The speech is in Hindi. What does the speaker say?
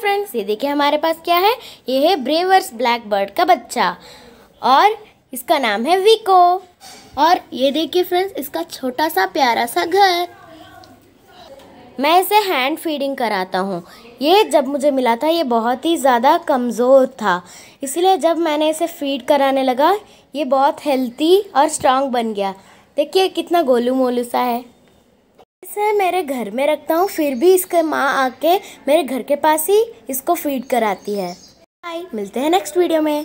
फ्रेंड्स ये देखिए हमारे पास क्या है ये है ब्रेवर्स ब्लैक बर्ड का बच्चा और इसका नाम है विको और ये देखिए फ्रेंड्स इसका छोटा सा प्यारा सा घर मैं इसे हैंड फीडिंग कराता हूँ ये जब मुझे मिला था ये बहुत ही ज़्यादा कमज़ोर था इसलिए जब मैंने इसे फीड कराने लगा ये बहुत हेल्थी और स्ट्रांग बन गया देखिए कितना गोलू मोलू सा है इसे मेरे घर में रखता हूँ फिर भी इसके माँ आके मेरे घर के पास ही इसको फीड कराती है बाय मिलते हैं नेक्स्ट वीडियो में